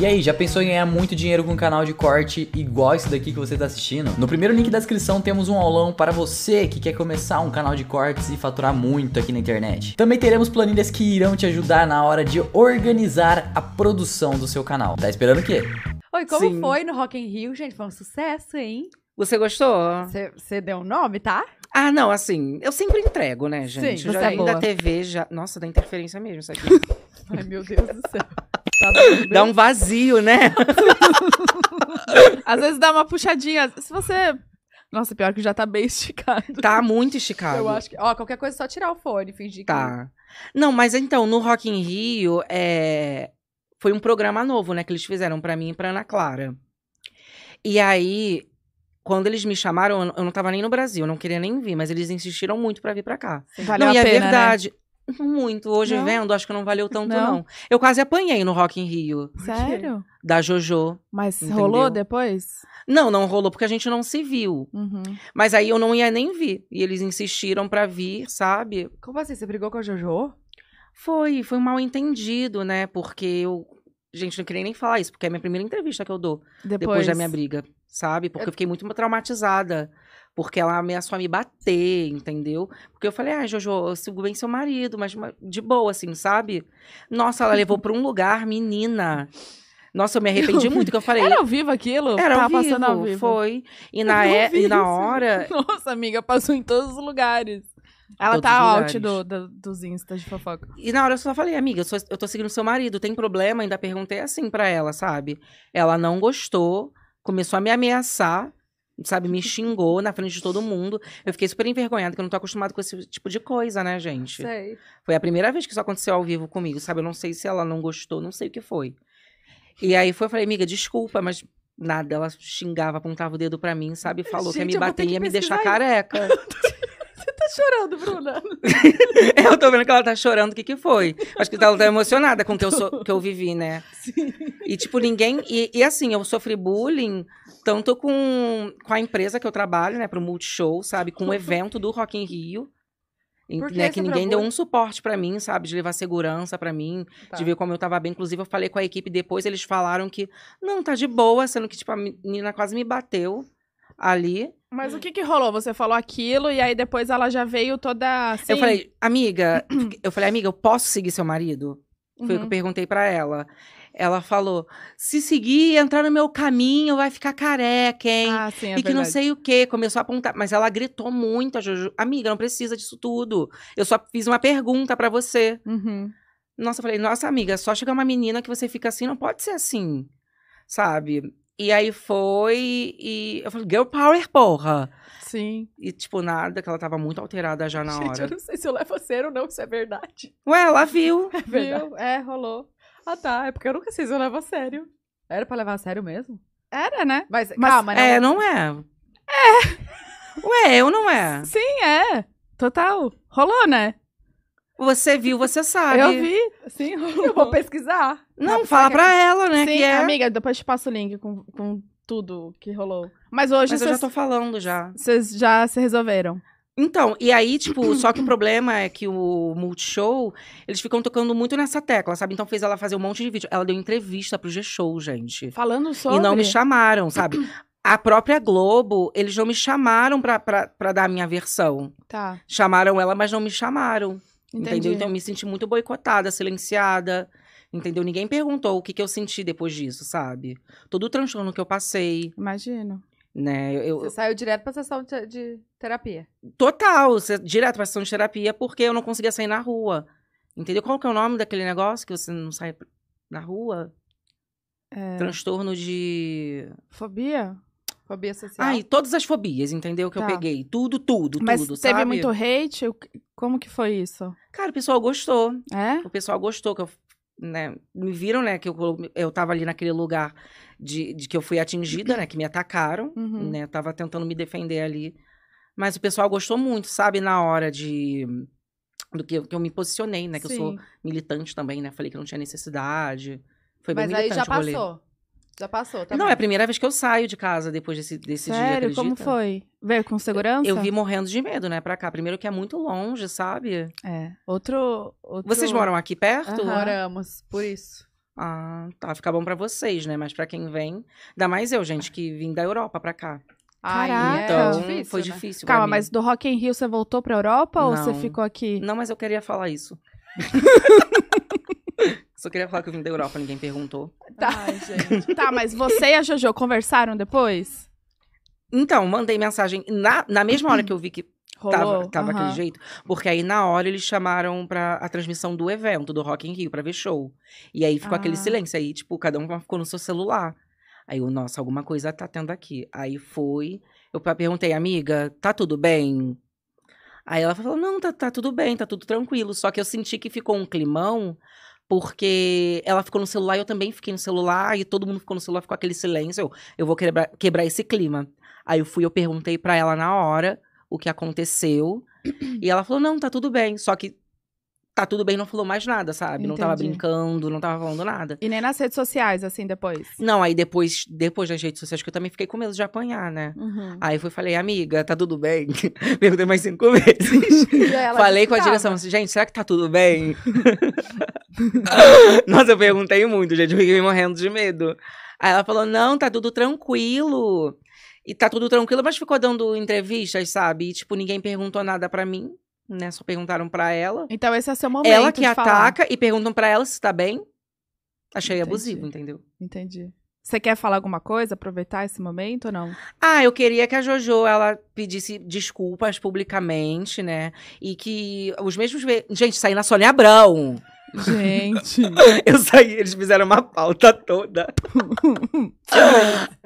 E aí, já pensou em ganhar muito dinheiro com um canal de corte igual esse daqui que você está assistindo? No primeiro link da descrição temos um aulão para você que quer começar um canal de cortes e faturar muito aqui na internet. Também teremos planilhas que irão te ajudar na hora de organizar a produção do seu canal. Tá esperando o quê? Oi, como Sim. foi no Rock in Rio, gente? Foi um sucesso, hein? Você gostou? Você deu um nome, tá? Ah, não, assim, eu sempre entrego, né, gente? Sim, já é da TV, já. Nossa, dá interferência mesmo isso aqui. Ai, meu Deus do céu. Tá dá um vazio, né? Às vezes dá uma puxadinha. Se você. Nossa, pior que já tá bem esticado. Tá muito esticado. Eu acho que. Ó, qualquer coisa é só tirar o fone, fingir tá. que. Não, mas então, no Rock in Rio, é... foi um programa novo, né? Que eles fizeram para mim e pra Ana Clara. E aí, quando eles me chamaram, eu não tava nem no Brasil, eu não queria nem vir, mas eles insistiram muito para vir para cá. Valeu não, a e é pena, é verdade. Né? Muito. Hoje não. vendo, acho que não valeu tanto, não. não. Eu quase apanhei no Rock in Rio. Sério? Da Jojo. Mas entendeu? rolou depois? Não, não rolou, porque a gente não se viu. Uhum. Mas aí eu não ia nem vir. E eles insistiram para vir, sabe? Como assim? Você brigou com a Jojo? Foi, foi um mal entendido, né? Porque eu. Gente, não queria nem falar isso, porque é a minha primeira entrevista que eu dou depois, depois da minha briga, sabe? Porque eu... eu é fiquei muito traumatizada. Porque ela ameaçou me bater, entendeu? Porque eu falei, ah, Jojo, eu sigo bem seu marido, mas de boa, assim, sabe? Nossa, ela levou pra um lugar, menina. Nossa, eu me arrependi eu muito que eu falei. Era ao vivo aquilo? Era Tava ao vivo, ao vivo. foi. E na, é, e, na hora... Nossa, amiga, passou em todos os lugares. Ela Todos tá out do, do, dos instas de fofoca. E na hora eu só falei, amiga, eu, sou, eu tô seguindo seu marido, tem problema? Ainda perguntei assim para ela, sabe? Ela não gostou, começou a me ameaçar sabe, me xingou na frente de todo mundo. Eu fiquei super envergonhada, porque eu não tô acostumada com esse tipo de coisa, né, gente? Sei. Foi a primeira vez que isso aconteceu ao vivo comigo, sabe? Eu não sei se ela não gostou, não sei o que foi. E aí foi, eu falei, amiga, desculpa, mas nada. Ela xingava, apontava o dedo para mim, sabe? Falou Gente, que ia me bater, ia me deixar careca. Você tá chorando, Bruna. eu tô vendo que ela tá chorando, o que que foi? Acho que ela tá emocionada com o que eu, sou, que eu vivi, né? Sim. E, tipo, ninguém. E, e, assim, eu sofri bullying tanto com, com a empresa que eu trabalho, né, pro Multishow, sabe? Com o evento do Rock in Rio. que, né, que ninguém deu um suporte para mim, sabe? De levar segurança para mim, tá. de ver como eu tava bem. Inclusive, eu falei com a equipe depois, eles falaram que não, tá de boa, sendo que, tipo, a menina quase me bateu ali. Mas o que que rolou? Você falou aquilo e aí depois ela já veio toda assim... Eu falei, amiga, eu falei, amiga, eu posso seguir seu marido? Foi uhum. o que eu uhum. perguntei para ela. Ela falou: se seguir entrar no meu caminho, vai ficar careca, hein? Ah, sim, é e verdade. que não sei o quê. Começou a apontar. Mas ela gritou muito a Amiga, não precisa disso tudo. Eu só fiz uma pergunta para você. Uhum. Nossa, eu falei: Nossa, amiga, só chegar uma menina que você fica assim, não pode ser assim. Sabe? E aí foi e eu falei, girl power, porra. Sim. E, tipo, nada, que ela tava muito alterada já na Gente, hora. eu não sei se eu levo a sério ou não, se é verdade. Ué, ela viu. É verdade. Viu? É, rolou. Ah, tá. É porque eu nunca sei se eu levo a sério. Era pra levar a sério mesmo? Era, né? Mas, Mas calma, né? É, não é. É. Ué, eu não é. Sim, é. Total. Rolou, né? Você viu, você sabe. Eu vi, sim. Eu vou pesquisar. Não, fala pra é- ela, né? Sim, é... amiga, depois te passo o link com, com tudo que rolou. Mas hoje. Mas cês... eu já tô falando já. Vocês já se resolveram. Então, e aí, tipo, só que o problema é que o Multishow, eles ficam tocando muito nessa tecla, sabe? Então fez ela fazer um monte de vídeo. Ela deu entrevista pro G-Show, gente. Falando sobre. E não me chamaram, sabe? A própria Globo, eles não me chamaram pra, pra, pra dar a minha versão. Tá. Chamaram ela, mas não me chamaram. Entendi. Entendeu? Então, me senti muito boicotada, silenciada. Entendeu? Ninguém perguntou o que, que eu senti depois disso, sabe? Todo o transtorno que eu passei. Imagino. Né? Eu, você saiu direto pra sessão de terapia. Total, direto pra sessão de terapia, porque eu não conseguia sair na rua. Entendeu? Qual que é o nome daquele negócio que você não sai na rua? É... Transtorno de. Fobia? Fobia social. Ai, todas as fobias, entendeu? Que tá. eu peguei. Tudo, tudo, Mas tudo. Teve sabe? muito hate? Como que foi isso? Cara, o pessoal gostou. É? O pessoal gostou que eu né, me viram, né, que eu, eu tava ali naquele lugar de, de que eu fui atingida, né, que me atacaram, uhum. né, eu tava tentando me defender ali, mas o pessoal gostou muito, sabe, na hora de, do que, que eu me posicionei, né, que Sim. eu sou militante também, né, falei que não tinha necessidade, foi mas bem militante Mas aí já passou. Já passou, tá? Não, é a primeira vez que eu saio de casa depois desse, desse Sério? dia. Sério? Como foi? Veio com segurança? Eu, eu vi morrendo de medo, né, pra cá. Primeiro que é muito longe, sabe? É. Outro. outro... Vocês moram aqui perto? Uhum. Moramos, por isso. Ah, tá. Fica bom pra vocês, né? Mas pra quem vem. Ainda mais eu, gente, que vim da Europa pra cá. Caraca. É então, é difícil, foi né? difícil. Calma, mas do Rock in Rio você voltou pra Europa não. ou você ficou aqui? Não, mas eu queria falar isso. Só queria falar que eu vim da Europa, ninguém perguntou. Tá. Ai, gente. tá, mas você e a Jojo conversaram depois? Então, mandei mensagem na, na mesma hora que eu vi que Rolou, tava, tava uhum. aquele jeito. Porque aí, na hora, eles chamaram pra a transmissão do evento, do Rock in Rio, pra ver show. E aí ficou ah. aquele silêncio. Aí, tipo, cada um ficou no seu celular. Aí eu, nossa, alguma coisa tá tendo aqui. Aí foi. Eu perguntei, amiga, tá tudo bem? Aí ela falou, não, tá, tá tudo bem, tá tudo tranquilo. Só que eu senti que ficou um climão, porque ela ficou no celular e eu também fiquei no celular, e todo mundo ficou no celular, ficou aquele silêncio. Eu, eu vou quebrar, quebrar esse clima. Aí eu fui, eu perguntei para ela na hora o que aconteceu, e ela falou: não, tá tudo bem. Só que tá tudo bem, não falou mais nada, sabe? Entendi. Não tava brincando, não tava falando nada. E nem nas redes sociais, assim, depois? Não, aí depois, depois das redes sociais, que eu também fiquei com medo de apanhar, né? Uhum. Aí eu fui, falei, amiga, tá tudo bem? Perguntei mais cinco vezes. falei com a direção, assim, gente, será que tá tudo bem? Nossa, eu perguntei muito, gente, eu fiquei morrendo de medo. Aí ela falou, não, tá tudo tranquilo. E tá tudo tranquilo, mas ficou dando entrevistas, sabe? E, tipo, ninguém perguntou nada para mim né? Só perguntaram para ela. Então esse é seu momento. Ela que ataca falar. e perguntam para ela se tá bem. Achei Entendi. abusivo, entendeu? Entendi. Você quer falar alguma coisa, aproveitar esse momento ou não? Ah, eu queria que a JoJo ela pedisse desculpas publicamente, né? E que os mesmos. Gente, saí na Sônia Abrão. Gente. eu saí, eles fizeram uma pauta toda.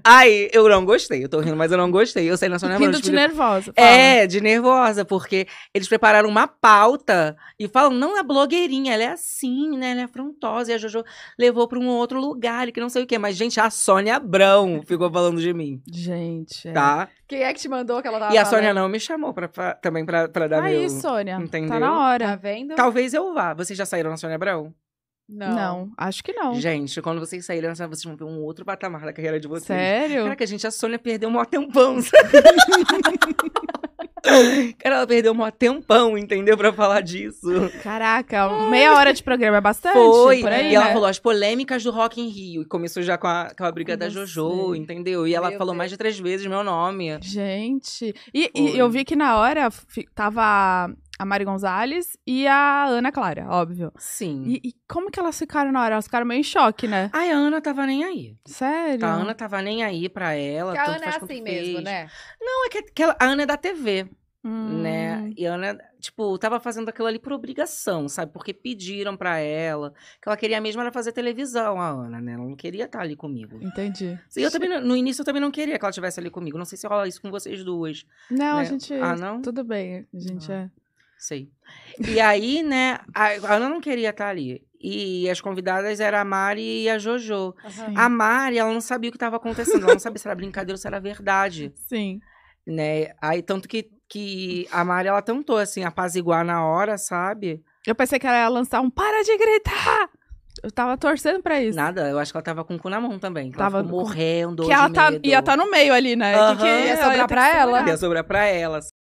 Aí, eu não gostei. Eu tô rindo, mas eu não gostei. Eu saí na sua tipo, nervosa. Rindo de nervosa. Fala. É, de nervosa, porque eles prepararam uma pauta e falam, não, é blogueirinha, ela é assim, né? Ela é afrontosa. E a Jojo levou pra um outro lugar, que não sei o quê. Mas, gente, a Sônia Abrão ficou falando de mim. Gente. Tá? Quem é que te mandou que ela tava E a falando? Sônia não me chamou pra, pra, também pra, pra dar Aí, meu... Aí, Sônia. Tá entendeu? Tá na hora. Tá vendo? Talvez eu vá. Vocês já saíram na Sônia Sônia Abrão? Não. não. acho que não. Gente, quando vocês saíram, vocês vão ver um outro patamar da carreira de vocês. Sério? Cara, que a gente, a Sônia perdeu um maior tempão. Cara, ela perdeu um tempão, entendeu? Pra falar disso. Caraca, meia hora de programa é bastante. Foi, é. aí, e né? ela falou as polêmicas do Rock em Rio. E começou já com a, com a briga da Jojo, entendeu? E ela meu falou Deus. mais de três vezes meu nome. Gente, e, e, eu vi que na hora tava a Mari Gonzalez e a Ana Clara, óbvio. Sim. E, e como que elas ficaram na hora? Elas ficaram meio em choque, né? Ai, a Ana tava nem aí. Sério? A Ana tava nem aí pra ela. Porque a Ana é assim mesmo, né? Não, é que, que ela, a Ana é da TV. Hum. Né? E a Ana, tipo, tava fazendo aquilo ali por obrigação, sabe? Porque pediram para ela, que ela queria mesmo era fazer televisão, a Ana, né? Ela não queria estar tá ali comigo. Entendi. E eu também, no início, eu também não queria que ela estivesse ali comigo. Não sei se rola isso com vocês duas. Não, né? a gente. Ah, não? Tudo bem, a gente ah. é. Sei. E aí, né, a Ana não queria estar ali. E as convidadas eram a Mari e a Jojo. Uhum. A Mari, ela não sabia o que estava acontecendo. Ela não sabia se era brincadeira ou se era verdade. Sim. Né? Aí, tanto que, que a Mari, ela tentou, assim, apaziguar na hora, sabe? Eu pensei que ela ia lançar um para de gritar! Eu tava torcendo pra isso. Nada, eu acho que ela tava com o cu na mão também. tava morrendo. Que ela tá, ia estar tá no meio ali, né? Uhum, que, que ia sobrar pra ela. Ia sobrar pra ela.